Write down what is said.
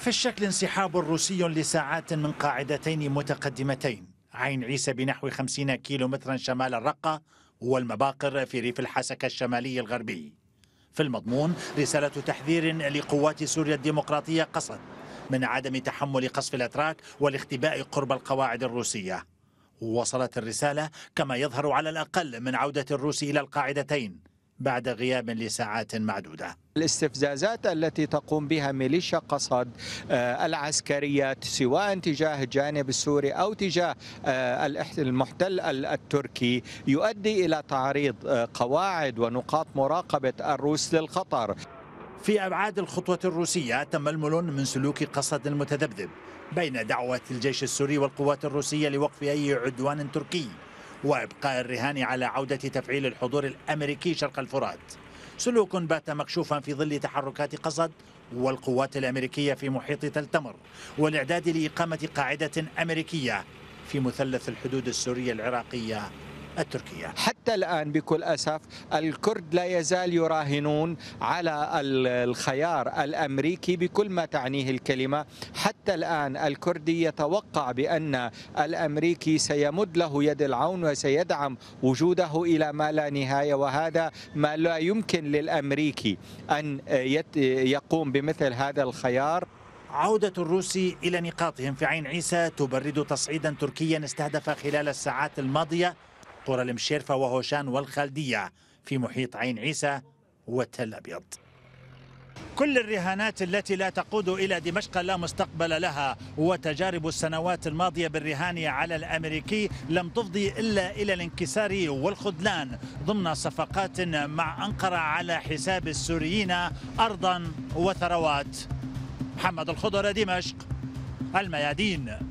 في الشكل انسحاب روسي لساعات من قاعدتين متقدمتين عين عيسى بنحو 50 كيلو مترا شمال الرقة والمباقر في ريف الحسكة الشمالي الغربي في المضمون رسالة تحذير لقوات سوريا الديمقراطية قصد من عدم تحمل قصف الأتراك والاختباء قرب القواعد الروسية وصلت الرسالة كما يظهر على الأقل من عودة الروس إلى القاعدتين بعد غياب لساعات معدودة الاستفزازات التي تقوم بها ميليشيا قصد آه، العسكريات سواء تجاه الجانب السوري او تجاه آه، المحتل التركي يؤدي الى تعريض آه، قواعد ونقاط مراقبه الروس للخطر. في ابعاد الخطوه الروسيه تململ من سلوك قصد المتذبذب بين دعوه الجيش السوري والقوات الروسيه لوقف اي عدوان تركي وإبقاء الرهان على عودة تفعيل الحضور الأمريكي شرق الفرات سلوك بات مكشوفا في ظل تحركات قصد والقوات الأمريكية في محيط تل تمر والإعداد لإقامة قاعدة أمريكية في مثلث الحدود السورية العراقية التركية حتى الآن بكل أسف الكرد لا يزال يراهنون على الخيار الأمريكي بكل ما تعنيه الكلمة حتى الآن الكردي يتوقع بأن الأمريكي سيمد له يد العون وسيدعم وجوده إلى ما لا نهاية وهذا ما لا يمكن للأمريكي أن يقوم بمثل هذا الخيار عودة الروس إلى نقاطهم في عين عيسى تبرد تصعيدا تركيا استهدف خلال الساعات الماضية قرى المشيرفة وهوشان والخالدية في محيط عين عيسى والتل أبيض كل الرهانات التي لا تقود إلى دمشق لا مستقبل لها وتجارب السنوات الماضية بالرهان على الأمريكي لم تفضي إلا إلى الانكسار والخذلان ضمن صفقات مع أنقرة على حساب السوريين أرضا وثروات محمد الخضر دمشق الميادين